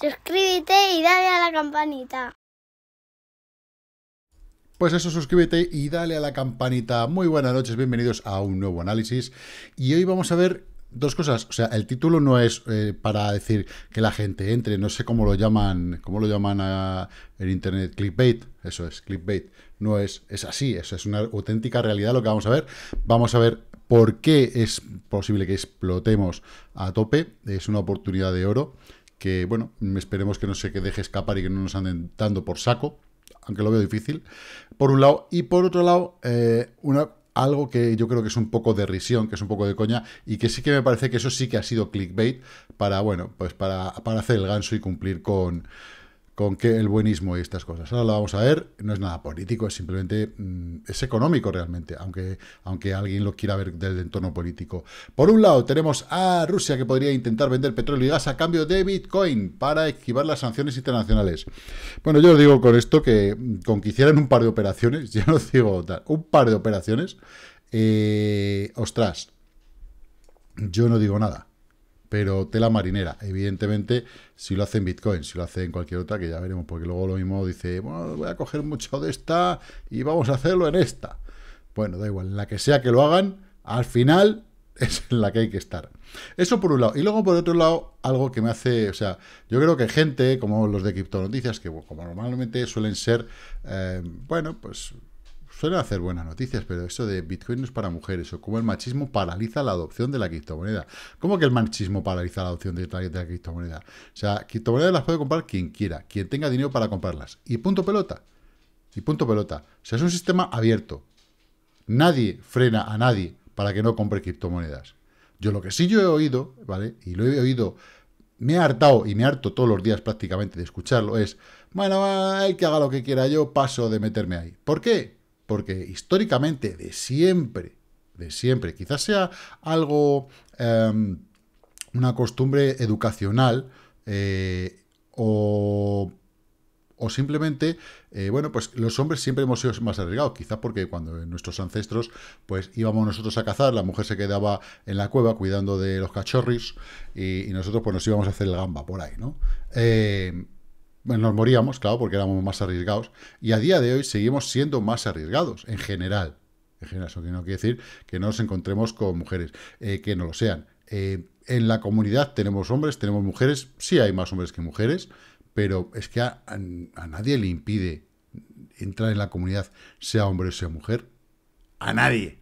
suscríbete y dale a la campanita. Pues eso, suscríbete y dale a la campanita. Muy buenas noches, bienvenidos a un nuevo análisis. Y hoy vamos a ver dos cosas. O sea, el título no es eh, para decir que la gente entre, no sé cómo lo llaman, cómo lo llaman a, en internet, clickbait. Eso es, clickbait. No es, es así, eso es una auténtica realidad lo que vamos a ver. Vamos a ver por qué es posible que explotemos a tope. Es una oportunidad de oro que, bueno, esperemos que no se que deje escapar y que no nos anden dando por saco, aunque lo veo difícil, por un lado, y por otro lado, eh, una, algo que yo creo que es un poco de risión, que es un poco de coña, y que sí que me parece que eso sí que ha sido clickbait para, bueno, pues para, para hacer el ganso y cumplir con con que el buenismo y estas cosas. Ahora lo vamos a ver, no es nada político, es simplemente mm, es económico realmente, aunque, aunque alguien lo quiera ver del entorno político. Por un lado, tenemos a Rusia que podría intentar vender petróleo y gas a cambio de Bitcoin para esquivar las sanciones internacionales. Bueno, yo os digo con esto que mm, con que hicieran un par de operaciones, ya no os digo tal, un par de operaciones, eh, ostras, yo no digo nada pero tela marinera. Evidentemente, si lo hace en Bitcoin, si lo hace en cualquier otra, que ya veremos, porque luego lo mismo dice, bueno, voy a coger mucho de esta y vamos a hacerlo en esta. Bueno, da igual, en la que sea que lo hagan, al final es en la que hay que estar. Eso por un lado. Y luego por otro lado, algo que me hace, o sea, yo creo que gente como los de Criptonoticias, que como normalmente suelen ser, eh, bueno, pues suelen hacer buenas noticias, pero eso de Bitcoin no es para mujeres, o cómo el machismo paraliza la adopción de la criptomoneda. ¿Cómo que el machismo paraliza la adopción de la, criptomoneda? O sea, criptomonedas las puede comprar quien quiera, quien tenga dinero para comprarlas. Y punto pelota. Y punto pelota. O sea, es un sistema abierto. Nadie frena a nadie para que no compre criptomonedas. Yo lo que sí yo he oído, ¿vale? Y lo he oído me he hartado y me harto todos los días prácticamente de escucharlo es, bueno, hay que haga lo que quiera yo, paso de meterme ahí. ¿Por qué? porque históricamente, de siempre, de siempre, quizás sea algo, em, una costumbre educacional eh, o simplemente, eh, bueno, pues los hombres siempre hemos sido más arriesgados, quizás porque cuando nuestros ancestros, pues íbamos nosotros a cazar, la mujer se quedaba en la cueva cuidando de los cachorros y, nosotros pues nos íbamos a hacer el gamba por ahí, ¿no? Eh, pues nos moríamos, claro, porque éramos más arriesgados. Y a día de hoy seguimos siendo más arriesgados, en general. En general, eso no quiere decir que no nos encontremos con mujeres, eh, que no lo sean. Eh, en la comunidad tenemos hombres, tenemos mujeres, sí hay más hombres que mujeres, pero es que a nadie le impide entrar en la comunidad, sea hombre o sea mujer. A nadie.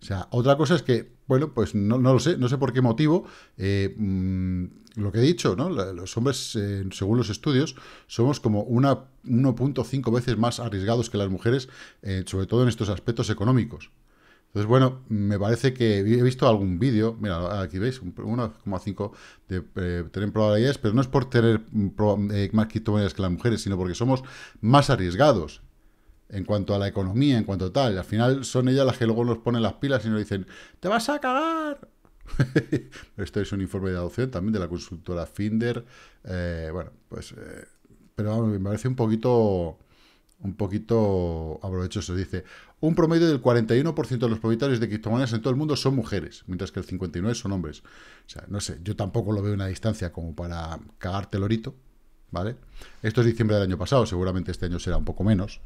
O sea, otra cosa es que bueno, pues no, lo sé, no sé por qué motivo. Eh, mm, lo que he dicho, ¿no? Los hombres, eh, según los estudios, somos como una 1.5 veces más arriesgados que las mujeres, eh, sobre todo en estos aspectos económicos. Entonces, bueno, me parece que he visto algún vídeo, mira, aquí veis, 1,5 de tener probabilidades, pero no es por tener mm, más criptomonedas que las mujeres, sino porque somos más arriesgados en cuanto a la economía, en cuanto a tal. al final son ellas las que luego nos ponen las pilas y nos dicen, ¡te vas a cagar! Esto es un informe de adopción también de la consultora Finder. Eh, bueno, pues... Eh, pero me parece un poquito... Un poquito aprovechoso. Dice, un promedio del 41% de los propietarios de criptomonedas en todo el mundo son mujeres, mientras que el 59% son hombres. O sea, no sé, yo tampoco lo veo a una distancia como para cagarte el orito, ¿vale? Esto es diciembre del año pasado, seguramente este año será un poco menos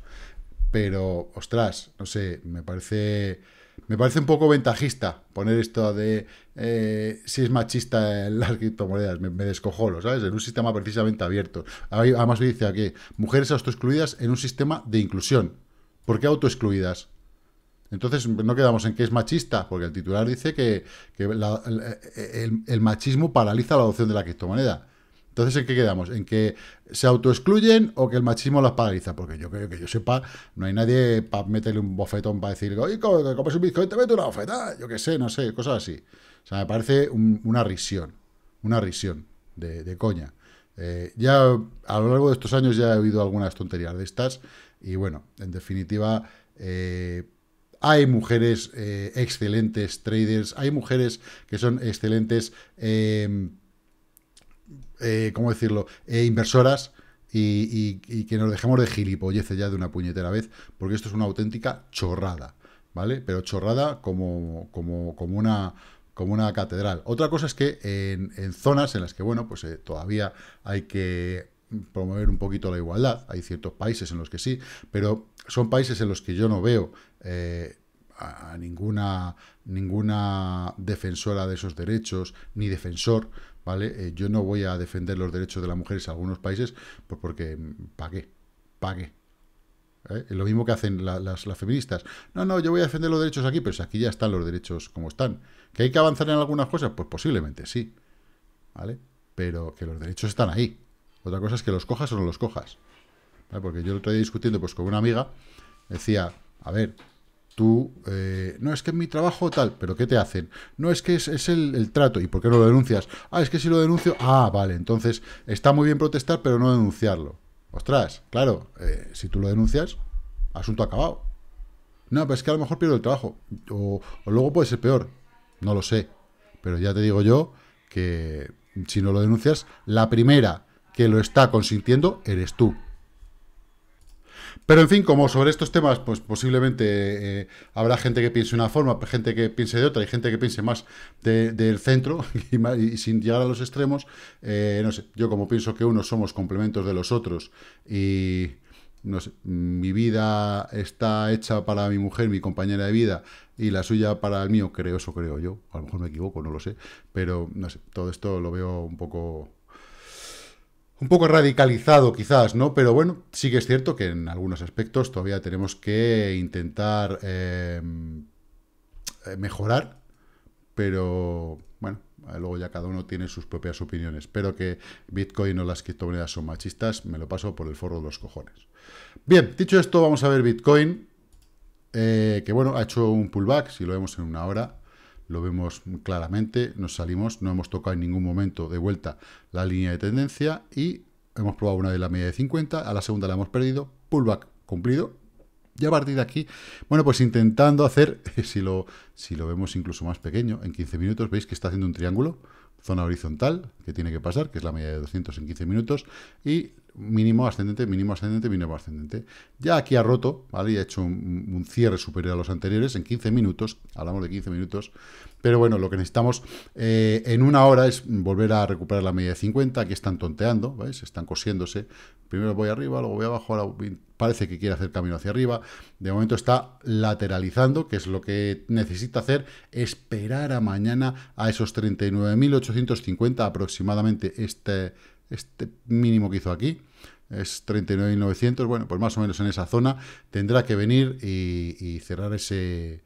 pero ostras, no sé, me parece me parece un poco ventajista poner esto de eh, si es machista en las criptomonedas, me, me descojolo, ¿sabes? En un sistema precisamente abierto. Además dice aquí, mujeres autoexcluidas en un sistema de inclusión. ¿Por qué autoexcluidas? Entonces no quedamos en que es machista, porque el titular dice que, el, el, machismo paraliza la adopción de la criptomoneda. Entonces, ¿en qué quedamos? ¿En que se autoexcluyen o que el machismo las paraliza? Porque yo creo que yo sepa, no hay nadie para meterle un bofetón para decir, oye, comes un bizcocho, te meto una bofetada, yo qué sé, no sé, cosas así. O sea, me parece una risión, una risión de, coña. Eh, ya a lo largo de estos años ya he oído algunas tonterías de estas y bueno, en definitiva... Eh, hay mujeres eh, excelentes traders, hay mujeres que son excelentes eh, eh, ¿cómo decirlo?, eh, inversoras y, que nos dejemos de gilipolleces ya de una puñetera vez, porque esto es una auténtica chorrada, ¿vale? Pero chorrada como, como, una como una catedral. Otra cosa es que en, zonas en las que, bueno, pues eh, todavía hay que promover un poquito la igualdad, hay ciertos países en los que sí, pero son países en los que yo no veo a ninguna, ninguna defensora de esos derechos, ni defensor eh, yo no voy a defender los derechos de las mujeres en algunos países pues porque mm, pagué, pagué. ¿Eh? Lo mismo que hacen las, feministas. No, no, yo voy a defender los derechos aquí, pero si aquí ya están los derechos como están. ¿Que hay que avanzar en algunas cosas? Pues posiblemente sí. ¿Vale? Pero que los derechos están ahí. Otra cosa es que los cojas o no los cojas. Porque yo lo estoy discutiendo pues, con una amiga, decía, a ver, tú, eh, no es que mi trabajo tal, pero ¿qué te hacen? No es que es, el, trato, ¿y por qué no lo denuncias? Ah, es que si lo denuncio, ah, vale, entonces está muy bien protestar, pero no denunciarlo. Ostras, claro, eh, si tú lo denuncias, asunto acabado. No, pero es que a lo mejor pierdo el trabajo, o luego puede ser peor, no lo sé, pero ya te digo yo que si no lo denuncias, la primera que lo está consintiendo eres tú. Pero en fin, como sobre estos temas, pues posiblemente eh, habrá gente que piense de una forma, gente que piense de otra y gente que piense más del centro y, sin llegar a los extremos. Eh, no sé, yo como pienso que unos somos complementos de los otros y no sé, mi vida está hecha para mi mujer, mi compañera de vida y la suya para el mío, creo, eso creo yo. A lo mejor me equivoco, no lo sé, pero no sé, todo esto lo veo un poco un poco radicalizado quizás, ¿no? Pero bueno, sí que es cierto que en algunos aspectos todavía tenemos que intentar em, eh, mejorar, pero bueno, luego ya cada uno tiene sus propias opiniones. Pero que Bitcoin o las criptomonedas son machistas, me lo paso por el forro de los cojones. Bien, dicho esto, vamos a ver Bitcoin, eh, que bueno, ha hecho un pullback, si lo vemos en una hora, lo vemos claramente, nos salimos, no hemos tocado en ningún momento de vuelta la línea de tendencia y hemos probado una de la media de 50, a la segunda la hemos perdido, pullback cumplido, y a partir de aquí, bueno, pues intentando hacer, si lo, si lo vemos incluso más pequeño, en 15 minutos veis que está haciendo un triángulo, zona horizontal, que tiene que pasar, que es la media de 200 en 15 minutos, y mínimo ascendente, mínimo ascendente, mínimo ascendente. Ya aquí ha roto, ¿vale? Ya ha hecho un, cierre superior a los anteriores en 15 minutos, hablamos de 15 minutos, pero bueno, lo que necesitamos eh, en una hora es volver a recuperar la media de 50, aquí están tonteando, ¿veis? Están cosiéndose, primero voy arriba, luego voy abajo, ahora parece que quiere hacer camino hacia arriba, de momento está lateralizando, que es lo que necesita hacer, esperar a mañana a esos 39.850 aproximadamente aproximadamente este, este mínimo que hizo aquí, es 39.900, bueno, pues más o menos en esa zona, tendrá que venir y, cerrar ese,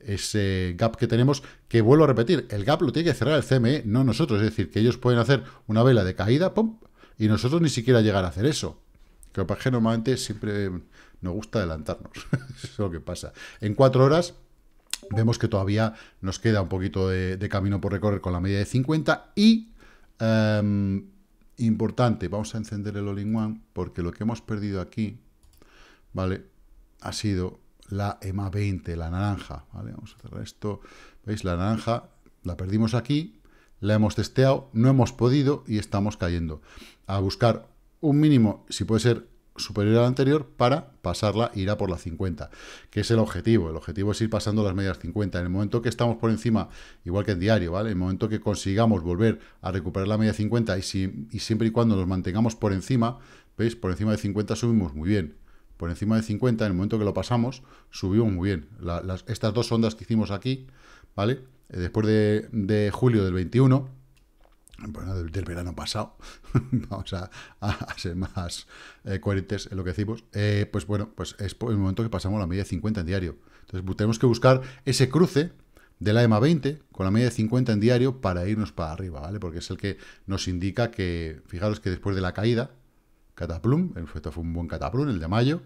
ese gap que tenemos, que vuelvo a repetir, el gap lo tiene que cerrar el CME, no nosotros, es decir, que ellos pueden hacer una vela de caída, ¡pum!, y nosotros ni siquiera llegar a hacer eso. Que que normalmente siempre nos gusta adelantarnos, eso es lo que pasa. En cuatro horas vemos que todavía nos queda un poquito de, de camino por recorrer con la media de 50 y Em, importante, vamos a encender el all one porque lo que hemos perdido aquí, ¿vale? Ha sido la EMA 20, la naranja, Vamos a cerrar esto. ¿Veis? La naranja la perdimos aquí, la hemos testeado, no hemos podido y estamos cayendo. A buscar un mínimo, si puede ser superior al anterior para pasarla, irá por la 50, que es el objetivo. El objetivo es ir pasando las medias 50. En el momento que estamos por encima, igual que en diario, ¿vale? En el momento que consigamos volver a recuperar la media 50 y, si, y siempre y cuando nos mantengamos por encima, ¿veis? Por encima de 50 subimos muy bien. Por encima de 50, en el momento que lo pasamos, subimos muy bien. las, estas dos ondas que hicimos aquí, ¿vale? Eh, después de, de julio del 21 bueno, del, verano pasado, vamos a, ser más eh, coherentes en lo que decimos, eh, pues bueno, pues es el momento que pasamos la media de 50 en diario. Entonces tenemos que buscar ese cruce de la EMA 20 con la media de 50 en diario para irnos para arriba, ¿vale? Porque es el que nos indica que, fijaros que después de la caída, cataplum, en efecto fue un buen cataplum, el de mayo,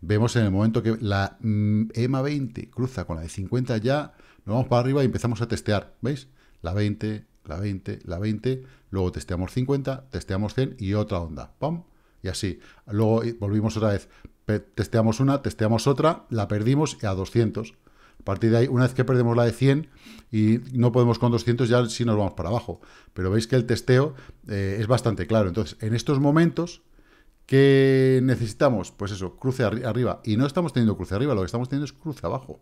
vemos en el momento que la mm, EMA 20 cruza con la de 50 ya, nos vamos para arriba y empezamos a testear, ¿veis? La 20, la 20, la 20, luego testeamos 50, testeamos 100 y otra onda, ¡Pum! Y así. Luego eh, volvimos otra vez, testeamos una, testeamos otra, la perdimos a 200. A partir de ahí, una vez que perdemos la de 100 y no podemos con 200, ya sí nos vamos para abajo. Pero veis que el testeo eh, es bastante claro. Entonces, en estos momentos, ¿qué necesitamos? Pues eso, cruce arriba. Y no estamos teniendo cruce arriba, lo que estamos teniendo es cruce abajo.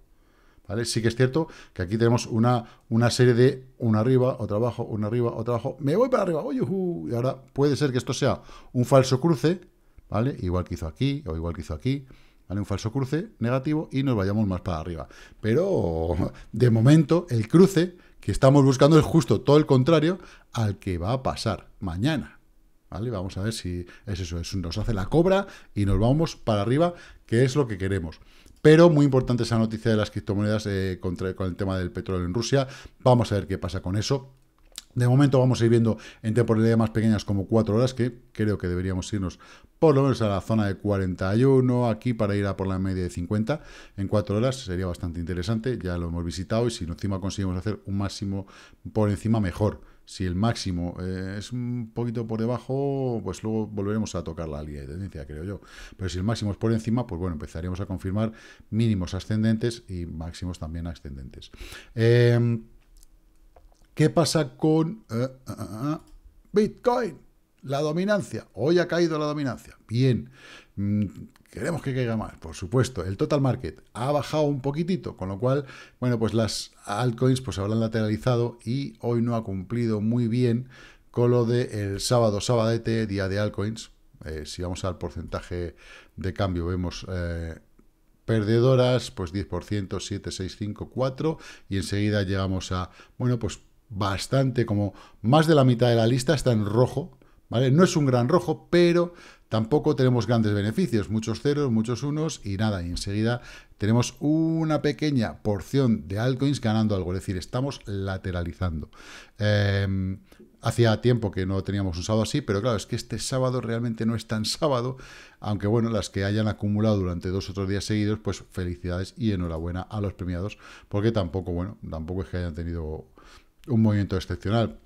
Sí que es cierto que aquí tenemos una, una serie de una arriba, otra abajo, una arriba, otra abajo, me voy para arriba, ¡oh, y ahora puede ser que esto sea un falso cruce, ¿vale? Igual que hizo aquí, o igual que hizo aquí, ¿vale? Un falso cruce negativo y nos vayamos más para arriba. Pero, de momento, el cruce que estamos buscando es justo todo el contrario al que va a pasar mañana, ¿Vale? Vamos a ver si es eso, nos hace la cobra y nos vamos para arriba, que es lo que queremos. Pero muy importante esa noticia de las criptomonedas eh, con el tema del petróleo en Rusia. Vamos a ver qué pasa con eso. De momento vamos a ir viendo en temporalidades más pequeñas como 4 horas, que creo que deberíamos irnos por lo menos a la zona de 41, aquí para ir a por la media de 50. En 4 horas sería bastante interesante, ya lo hemos visitado y si encima conseguimos hacer un máximo por encima, mejor. Si el máximo eh, es un poquito por debajo, pues luego volveremos a tocar la línea de tendencia, creo yo. Pero si el máximo es por encima, pues bueno, empezaríamos a confirmar mínimos ascendentes y máximos también ascendentes. Em, ¿Qué pasa con eh, eh, Bitcoin? La dominancia. Hoy ha caído la dominancia. Bien. Mm, queremos que caiga más, por supuesto. El total market ha bajado un poquitito, con lo cual, bueno, pues las altcoins pues habrán lateralizado y hoy no ha cumplido muy bien con lo del sábado, sábado, sabadete, día de altcoins. Eh, si vamos al porcentaje de cambio, vemos eh, perdedoras, pues 10%, 7, 6, 5, 4, y enseguida llegamos a, bueno, pues bastante, como más de la mitad de la lista está en rojo, ¿vale? No es un gran rojo, pero Tampoco tenemos grandes beneficios, muchos ceros, muchos unos y nada, y enseguida tenemos una pequeña porción de altcoins ganando algo, es decir, estamos lateralizando. Em, hacía tiempo que no teníamos un sábado así, pero claro, es que este sábado realmente no es tan sábado, aunque bueno, las que hayan acumulado durante dos o tres días seguidos, pues felicidades y enhorabuena a los premiados, porque tampoco, bueno, tampoco es que hayan tenido un movimiento excepcional.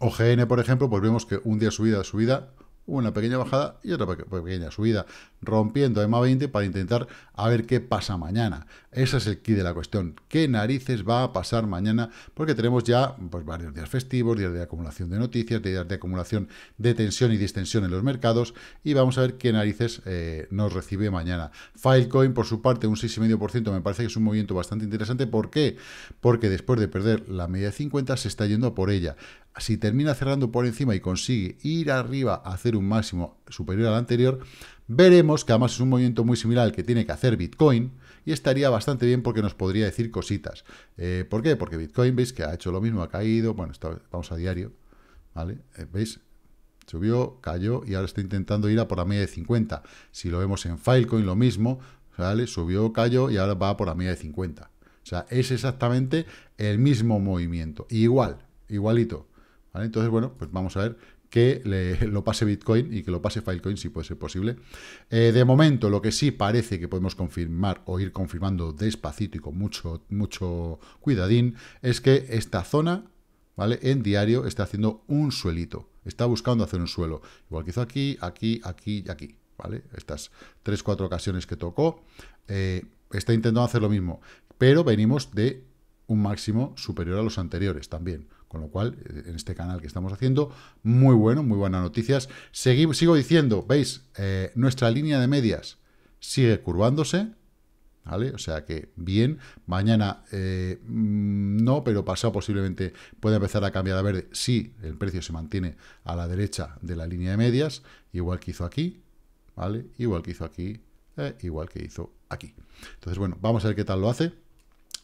OGN, por ejemplo, pues vemos que un día subida, subida, una pequeña bajada y otra pequeña subida, rompiendo EMA 20 para intentar a ver qué pasa mañana. Ese es el key de la cuestión. ¿Qué narices va a pasar mañana? Porque tenemos ya pues, varios días festivos, días de acumulación de noticias, días de acumulación de tensión y distensión en los mercados y vamos a ver qué narices eh, nos recibe mañana. Filecoin, por su parte, un 6,5% me parece que es un movimiento bastante interesante. ¿Por qué? Porque después de perder la media de 50 se está yendo por ella si termina cerrando por encima y consigue ir arriba a hacer un máximo superior al anterior, veremos que además es un movimiento muy similar al que tiene que hacer Bitcoin y estaría bastante bien porque nos podría decir cositas. Eh, ¿Por qué? Porque Bitcoin, veis que ha hecho lo mismo, ha caído, bueno, vamos a diario, ¿vale? Eh, ¿Veis? Subió, cayó y ahora está intentando ir a por la media de 50. Si lo vemos en Filecoin, lo mismo, ¿vale? Subió, cayó y ahora va por la media de 50. O sea, es exactamente el mismo movimiento. Igual, igualito. Entonces, bueno, pues vamos a ver que lo pase Bitcoin y que lo pase Filecoin si puede ser posible. Eh, de momento, lo que sí parece que podemos confirmar o ir confirmando despacito y con mucho, mucho cuidadín es que esta zona, ¿vale? En diario está haciendo un suelito, está buscando hacer un suelo, igual que hizo aquí, aquí, aquí y aquí, ¿vale? Estas 3 cuatro ocasiones que tocó, eh, está intentando hacer lo mismo, pero venimos de un máximo superior a los anteriores también, con lo cual, eh, en este canal que estamos haciendo, muy bueno, muy buenas noticias. Seguimos, sigo diciendo, veis, eh, nuestra línea de medias sigue curvándose, ¿vale? O sea que bien, mañana eh, mm, no, pero pasado posiblemente puede empezar a cambiar a verde si el precio se mantiene a la derecha de la línea de medias, igual que hizo aquí, ¿vale? Igual que hizo aquí, igual que hizo aquí. Entonces, bueno, vamos a ver qué tal lo hace.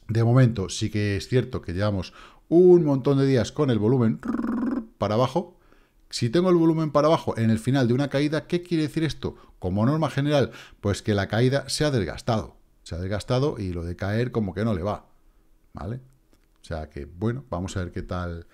De momento sí que es cierto que llevamos un montón de días con el volumen para abajo. Si tengo el volumen para abajo en el final de una caída, ¿qué quiere decir esto? Como norma general, pues que la caída se ha desgastado. Se ha desgastado y lo de caer como que no le va. ¿Vale? O sea que, bueno, vamos a ver qué tal,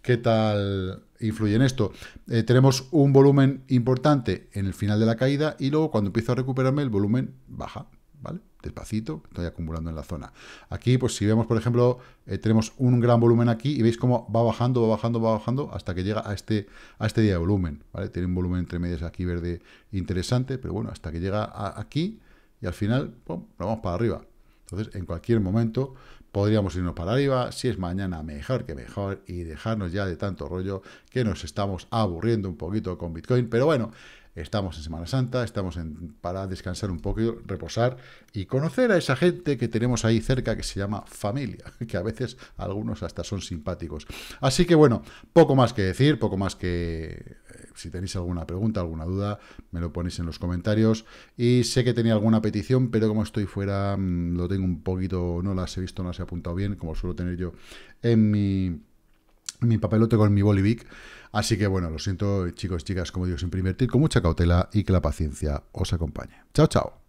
qué tal influye en esto. Eh, tenemos un volumen importante en el final de la caída y luego cuando empiezo a recuperarme el volumen baja. ¿vale? Despacito, estoy acumulando en la zona. Aquí, pues si vemos, por ejemplo, eh, tenemos un gran volumen aquí y veis cómo va bajando, va bajando, va bajando hasta que llega a este, a este día de volumen, ¿vale? Tiene un volumen entre medias aquí verde interesante, pero bueno, hasta que llega aquí y al final, vamos para arriba. Entonces, en cualquier momento podríamos irnos para arriba, si es mañana mejor que mejor y dejarnos ya de tanto rollo que nos estamos aburriendo un poquito con Bitcoin, pero bueno, Estamos en Semana Santa, estamos para descansar un poco, reposar y conocer a esa gente que tenemos ahí cerca que se llama familia, que a veces algunos hasta son simpáticos. Así que bueno, poco más que decir, poco más que... Eh, si tenéis alguna pregunta, alguna duda, me lo ponéis en los comentarios. Y sé que tenía alguna petición, pero como estoy fuera, mm, lo tengo un poquito, no las he visto, no las he apuntado bien, como suelo tener yo en mi mi papelote con mi Bolivic. Así que bueno, lo siento chicos, chicas, como digo, siempre invertir con mucha cautela y que la paciencia os acompañe. Chao, chao.